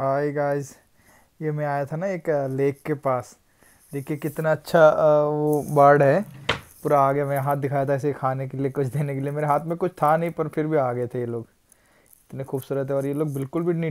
hi guys ये मैं आया था ना एक लेक के पास देखिए कितना अच्छा वो बाढ़ है पूरा आ गया मैं हाथ दिखाया था ऐसे खाने के लिए कुछ देने के लिए मेरे हाथ में कुछ था नहीं पर फिर भी आ गए थे ये लोग इतने खूबसूरत है और ये लोग बिल्कुल भी नहीं